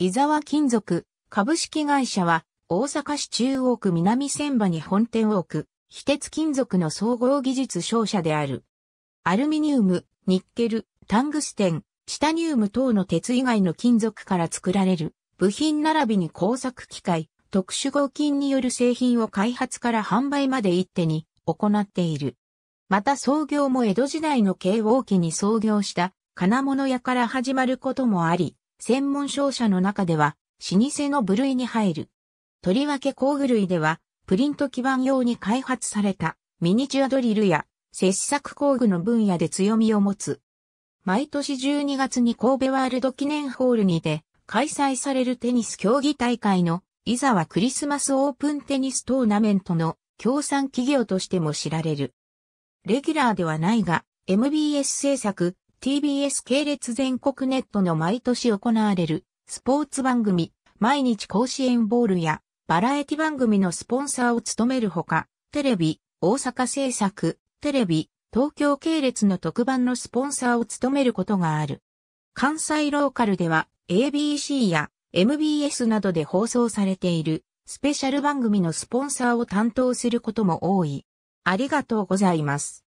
伊沢金属株式会社は大阪市中央区南千葉に本店を置く非鉄金属の総合技術商社である。アルミニウム、ニッケル、タングステン、チタニウム等の鉄以外の金属から作られる部品並びに工作機械、特殊合金による製品を開発から販売まで一手に行っている。また創業も江戸時代の慶応期に創業した金物屋から始まることもあり、専門商社の中では、老舗の部類に入る。とりわけ工具類では、プリント基板用に開発されたミニチュアドリルや切削工具の分野で強みを持つ。毎年12月に神戸ワールド記念ホールにて開催されるテニス競技大会の伊沢クリスマスオープンテニストーナメントの協賛企業としても知られる。レギュラーではないが MBS 制作 TBS 系列全国ネットの毎年行われるスポーツ番組、毎日甲子園ボールやバラエティ番組のスポンサーを務めるほか、テレビ、大阪制作、テレビ、東京系列の特番のスポンサーを務めることがある。関西ローカルでは ABC や MBS などで放送されているスペシャル番組のスポンサーを担当することも多い。ありがとうございます。